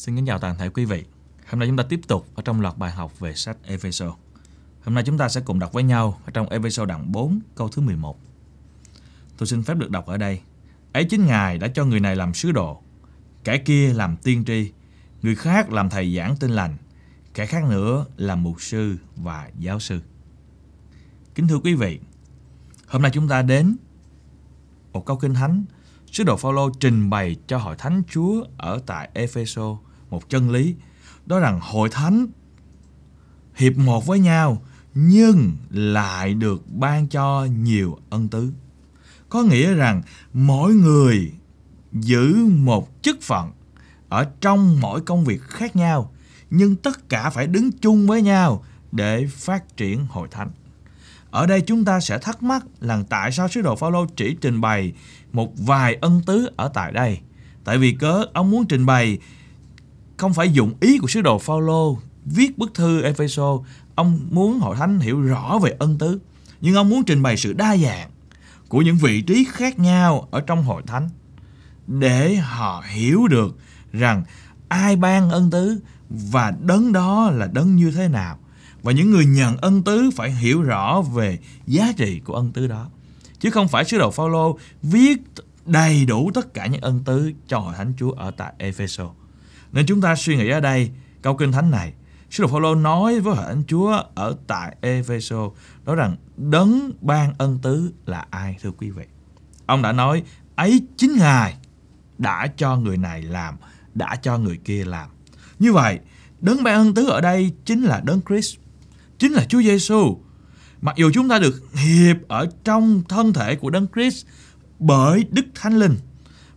Xin kính chào toàn thể quý vị. Hôm nay chúng ta tiếp tục ở trong loạt bài học về sách Ephesos. Hôm nay chúng ta sẽ cùng đọc với nhau ở trong Ephesos đoạn 4 câu thứ 11. Tôi xin phép được đọc ở đây. Ấy chính Ngài đã cho người này làm sứ đồ, kẻ kia làm tiên tri, người khác làm thầy giảng tin lành, kẻ khác nữa là mục sư và giáo sư. Kính thưa quý vị, hôm nay chúng ta đến một câu kinh thánh Sứ đồ Phaolô trình bày cho hội thánh Chúa ở tại Ephesos một chân lý, đó rằng hội thánh hiệp một với nhau nhưng lại được ban cho nhiều ân tứ. Có nghĩa rằng mỗi người giữ một chức phận ở trong mỗi công việc khác nhau nhưng tất cả phải đứng chung với nhau để phát triển hội thánh. Ở đây chúng ta sẽ thắc mắc là tại sao sứ đồ Phaolô chỉ trình bày một vài ân tứ ở tại đây. Tại vì cớ ông muốn trình bày không phải dụng ý của sứ đồ Phaolô viết bức thư Epheso, ông muốn hội thánh hiểu rõ về ân tứ, nhưng ông muốn trình bày sự đa dạng của những vị trí khác nhau ở trong hội thánh để họ hiểu được rằng ai ban ân tứ và đấng đó là đấng như thế nào và những người nhận ân tứ phải hiểu rõ về giá trị của ân tứ đó chứ không phải sứ đồ Phaolô viết đầy đủ tất cả những ân tứ cho hội thánh Chúa ở tại Ephesos nên chúng ta suy nghĩ ở đây câu kinh thánh này. Sứ đồ Phaolô nói với hội thánh Chúa ở tại Efeso đó rằng đấng ban ân tứ là ai thưa quý vị? Ông đã nói ấy chính Ngài đã cho người này làm, đã cho người kia làm. Như vậy, đấng ban ân tứ ở đây chính là đấng Christ, chính là Chúa Giêsu. Mặc dù chúng ta được hiệp ở trong thân thể của đấng Christ bởi Đức Thánh Linh,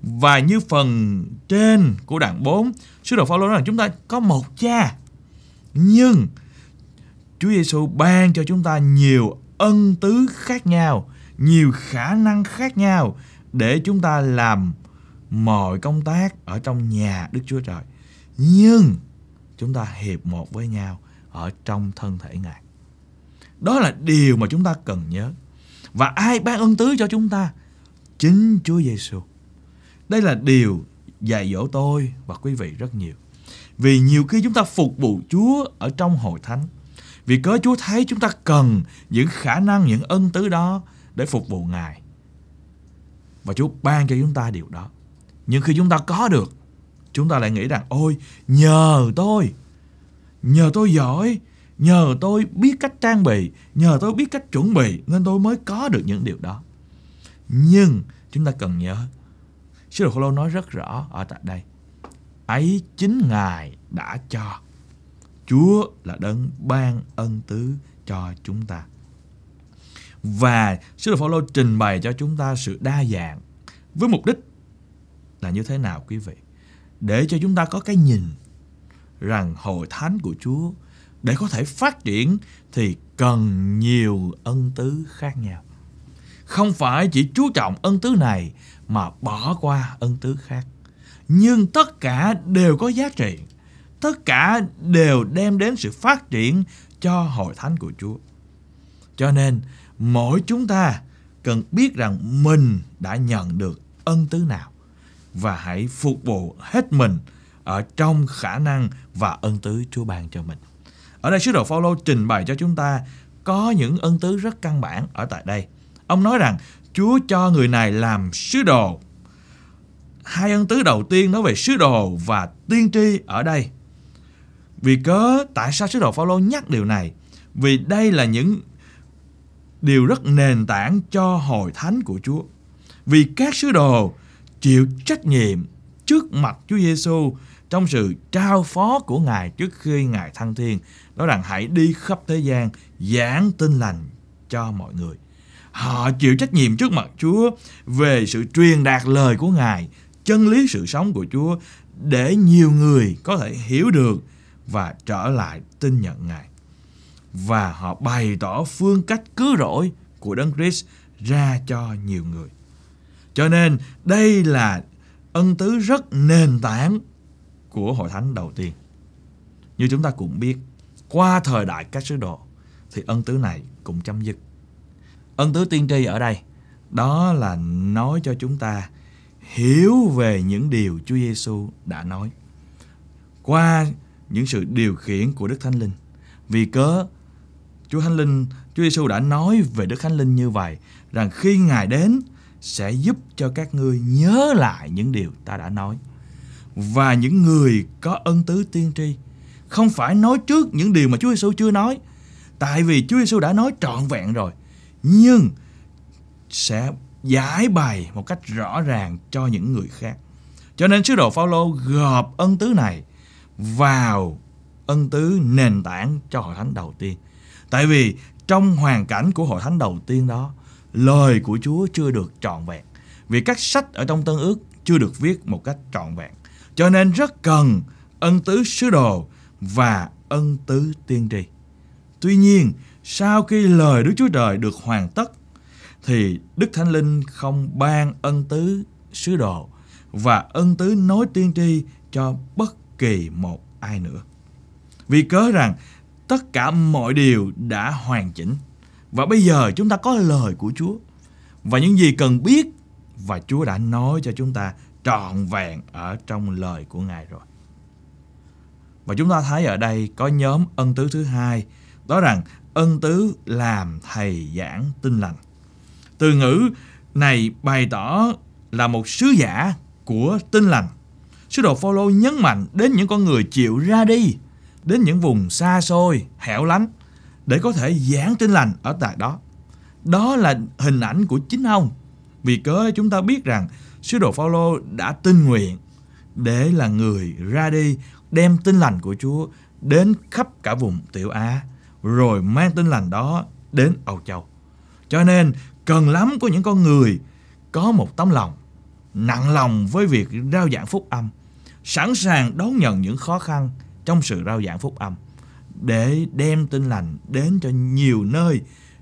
và như phần trên của đoạn 4, sứ đồ Phaolô nói rằng chúng ta có một cha. Nhưng Chúa Giêsu ban cho chúng ta nhiều ân tứ khác nhau, nhiều khả năng khác nhau để chúng ta làm mọi công tác ở trong nhà Đức Chúa Trời. Nhưng chúng ta hiệp một với nhau ở trong thân thể Ngài. Đó là điều mà chúng ta cần nhớ. Và ai ban ân tứ cho chúng ta? Chính Chúa Giêsu. Đây là điều dạy dỗ tôi và quý vị rất nhiều. Vì nhiều khi chúng ta phục vụ Chúa ở trong hội thánh. Vì cớ Chúa thấy chúng ta cần những khả năng, những ân tứ đó để phục vụ Ngài. Và Chúa ban cho chúng ta điều đó. Nhưng khi chúng ta có được, chúng ta lại nghĩ rằng ôi nhờ tôi, nhờ tôi giỏi, nhờ tôi biết cách trang bị, nhờ tôi biết cách chuẩn bị nên tôi mới có được những điều đó. Nhưng chúng ta cần nhớ Sứ đồ Phaolô nói rất rõ ở tại đây. Ấy chính Ngài đã cho. Chúa là đấng ban ân tứ cho chúng ta. Và Sứ đồ Phaolô trình bày cho chúng ta sự đa dạng với mục đích là như thế nào quý vị? Để cho chúng ta có cái nhìn rằng hội thánh của Chúa để có thể phát triển thì cần nhiều ân tứ khác nhau không phải chỉ chú trọng ân tứ này mà bỏ qua ân tứ khác. Nhưng tất cả đều có giá trị, tất cả đều đem đến sự phát triển cho hội thánh của Chúa. Cho nên, mỗi chúng ta cần biết rằng mình đã nhận được ân tứ nào và hãy phục vụ hết mình ở trong khả năng và ân tứ Chúa ban cho mình. Ở đây sứ đồ Phaolô trình bày cho chúng ta có những ân tứ rất căn bản ở tại đây. Ông nói rằng Chúa cho người này làm sứ đồ. Hai ân tứ đầu tiên nói về sứ đồ và tiên tri ở đây. Vì cớ tại sao sứ đồ Phaolô nhắc điều này? Vì đây là những điều rất nền tảng cho hội thánh của Chúa. Vì các sứ đồ chịu trách nhiệm trước mặt Chúa Giêsu trong sự trao phó của Ngài trước khi Ngài thăng thiên. Đó rằng hãy đi khắp thế gian giảng tin lành cho mọi người. Họ chịu trách nhiệm trước mặt Chúa về sự truyền đạt lời của Ngài, chân lý sự sống của Chúa để nhiều người có thể hiểu được và trở lại tin nhận Ngài. Và họ bày tỏ phương cách cứu rỗi của Đấng Christ ra cho nhiều người. Cho nên đây là ân tứ rất nền tảng của hội thánh đầu tiên. Như chúng ta cũng biết, qua thời đại các sứ đồ thì ân tứ này cũng chấm dứt. Ân tứ tiên tri ở đây đó là nói cho chúng ta hiểu về những điều Chúa Giêsu đã nói qua những sự điều khiển của Đức Thánh Linh. Vì cớ Chúa Thánh Linh, Chúa Giêsu đã nói về Đức Thánh Linh như vậy rằng khi Ngài đến sẽ giúp cho các ngươi nhớ lại những điều ta đã nói. Và những người có ân tứ tiên tri không phải nói trước những điều mà Chúa Giêsu chưa nói, tại vì Chúa Giêsu đã nói trọn vẹn rồi nhưng sẽ giải bày một cách rõ ràng cho những người khác. Cho nên sứ đồ Phaolô gộp ân tứ này vào ân tứ nền tảng cho hội thánh đầu tiên. Tại vì trong hoàn cảnh của hội thánh đầu tiên đó, lời của Chúa chưa được trọn vẹn. Vì các sách ở trong Tân Ước chưa được viết một cách trọn vẹn. Cho nên rất cần ân tứ sứ đồ và ân tứ tiên tri. Tuy nhiên, sau khi lời Đức Chúa Trời được hoàn tất thì Đức Thánh Linh không ban ân tứ sứ đồ và ân tứ nói tiên tri cho bất kỳ một ai nữa. Vì cớ rằng tất cả mọi điều đã hoàn chỉnh và bây giờ chúng ta có lời của Chúa và những gì cần biết và Chúa đã nói cho chúng ta trọn vẹn ở trong lời của Ngài rồi. Và chúng ta thấy ở đây có nhóm ân tứ thứ hai đó rằng ân tứ làm thầy giảng tin lành. Từ ngữ này bày tỏ là một sứ giả của tin lành. Sứ đồ Phaolô nhấn mạnh đến những con người chịu ra đi, đến những vùng xa xôi, hẻo lánh để có thể giảng tin lành ở tại đó. Đó là hình ảnh của chính ông. Vì cớ chúng ta biết rằng sứ đồ Phaolô đã tin nguyện để là người ra đi đem tin lành của Chúa đến khắp cả vùng Tiểu Á rồi mang tin lành đó đến Âu Châu. Cho nên cần lắm có những con người có một tấm lòng nặng lòng với việc rao giảng phúc âm, sẵn sàng đón nhận những khó khăn trong sự rao giảng phúc âm để đem tin lành đến cho nhiều nơi,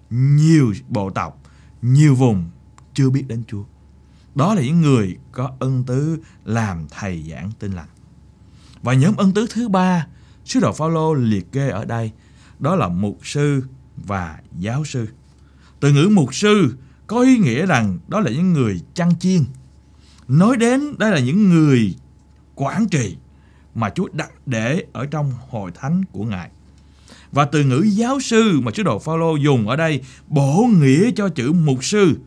nhiều bộ tộc, nhiều vùng chưa biết đến Chúa. Đó là những người có ân tứ làm thầy giảng tin lành. Và nhóm ân tứ thứ ba, sứ đồ Phaolô liệt kê ở đây đó là mục sư và giáo sư. Từ ngữ mục sư có ý nghĩa rằng đó là những người chăn chiên. Nói đến đây là những người quản trị mà Chúa đặt để ở trong hội thánh của Ngài. Và từ ngữ giáo sư mà sứ đồ Phaolô dùng ở đây bổ nghĩa cho chữ mục sư,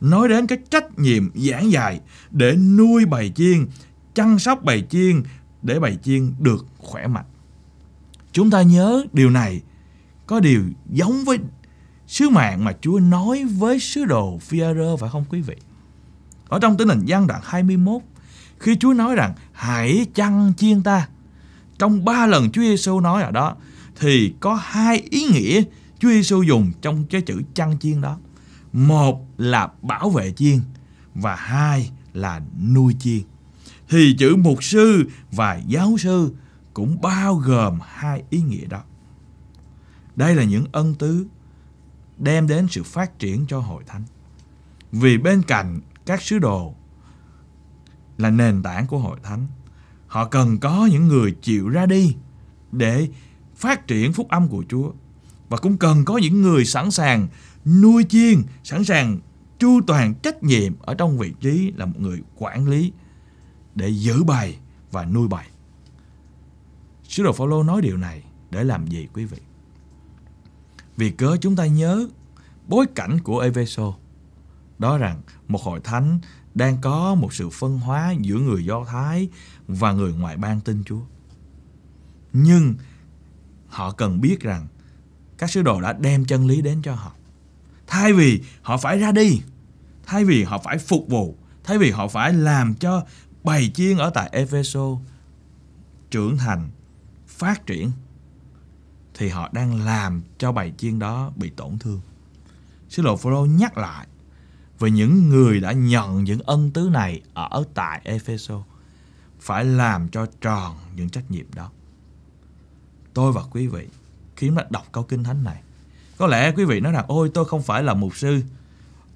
nói đến cái trách nhiệm giảng dạy để nuôi bầy chiên, chăm sóc bầy chiên để bầy chiên được khỏe mạnh. Chúng ta nhớ điều này có điều giống với sứ mạng mà Chúa nói với sứ đồ Phi-a-rơ phải không quý vị? Ở trong Tin lành gian đoạn 21, khi Chúa nói rằng hãy chăn chiên ta, trong ba lần Chúa Giêsu nói ở đó thì có hai ý nghĩa Chúa Giêsu dùng trong cái chữ chăn chiên đó. Một là bảo vệ chiên và hai là nuôi chiên. Thì chữ mục sư và giáo sư cũng bao gồm hai ý nghĩa đó. Đây là những ân tứ đem đến sự phát triển cho hội thánh. Vì bên cạnh các sứ đồ là nền tảng của hội thánh, họ cần có những người chịu ra đi để phát triển phúc âm của Chúa và cũng cần có những người sẵn sàng nuôi chiên, sẵn sàng chu toàn trách nhiệm ở trong vị trí là một người quản lý để giữ bày và nuôi bày. Sứ đồ Phaolô nói điều này để làm gì quý vị? Vì cớ chúng ta nhớ bối cảnh của Epheso đó rằng một hội thánh đang có một sự phân hóa giữa người Do Thái và người ngoại bang tin Chúa. Nhưng họ cần biết rằng các sứ đồ đã đem chân lý đến cho họ. Thay vì họ phải ra đi, thay vì họ phải phục vụ, thay vì họ phải làm cho bầy chiên ở tại Efeso trưởng thành, phát triển thì họ đang làm cho bài chiên đó bị tổn thương. Sứ đồ Phaolô nhắc lại về những người đã nhận những ân tứ này ở tại Epheso phải làm cho tròn những trách nhiệm đó. Tôi và quý vị khi mà đọc câu kinh thánh này, có lẽ quý vị nói rằng ôi tôi không phải là mục sư,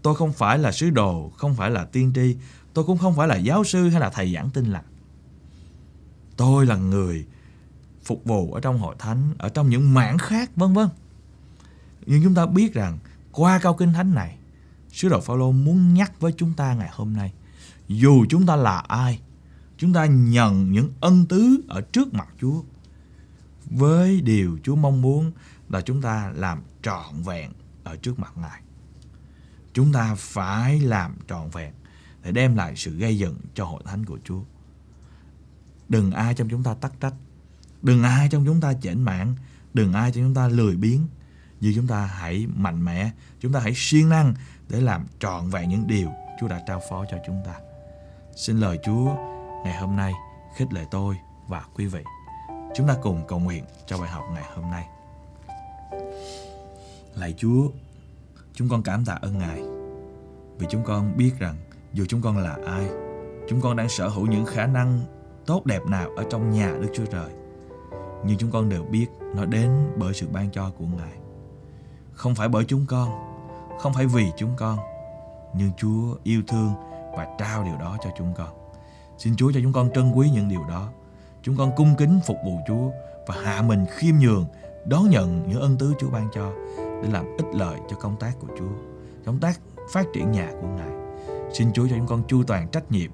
tôi không phải là sứ đồ, không phải là tiên tri, tôi cũng không phải là giáo sư hay là thầy giảng tin lành. Tôi là người phục vụ ở trong hội thánh, ở trong những mảng khác vân vân. Nhưng chúng ta biết rằng qua câu kinh thánh này, sứ đồ Phaolô muốn nhắc với chúng ta ngày hôm nay, dù chúng ta là ai, chúng ta nhận những ân tứ ở trước mặt Chúa với điều Chúa mong muốn là chúng ta làm trọn vẹn ở trước mặt Ngài. Chúng ta phải làm trọn vẹn để đem lại sự gây dựng cho hội thánh của Chúa. Đừng ai trong chúng ta tắc trách đừng ai trong chúng ta chểnh mạng đừng ai trong chúng ta lười biếng như chúng ta hãy mạnh mẽ chúng ta hãy siêng năng để làm trọn vẹn những điều chúa đã trao phó cho chúng ta xin lời chúa ngày hôm nay khích lệ tôi và quý vị chúng ta cùng cầu nguyện cho bài học ngày hôm nay lạy chúa chúng con cảm tạ ơn ngài vì chúng con biết rằng dù chúng con là ai chúng con đang sở hữu những khả năng tốt đẹp nào ở trong nhà đức chúa trời nhưng chúng con đều biết nó đến bởi sự ban cho của Ngài. Không phải bởi chúng con, không phải vì chúng con, nhưng Chúa yêu thương và trao điều đó cho chúng con. Xin Chúa cho chúng con trân quý những điều đó. Chúng con cung kính phục vụ Chúa và hạ mình khiêm nhường đón nhận những ân tứ Chúa ban cho để làm ích lợi cho công tác của Chúa, công tác phát triển nhà của Ngài. Xin Chúa cho chúng con chu toàn trách nhiệm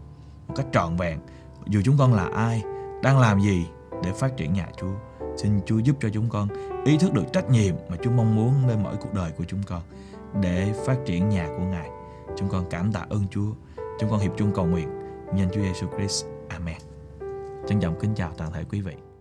một cách trọn vẹn, dù chúng con là ai, đang làm gì để phát triển nhà Chúa. Xin Chúa giúp cho chúng con ý thức được trách nhiệm mà Chúa mong muốn nơi mỗi cuộc đời của chúng con để phát triển nhà của Ngài. Chúng con cảm tạ ơn Chúa. Chúng con hiệp chung cầu nguyện nhân Chúa Giêsu Christ. Amen. Trân trọng kính chào toàn thể quý vị.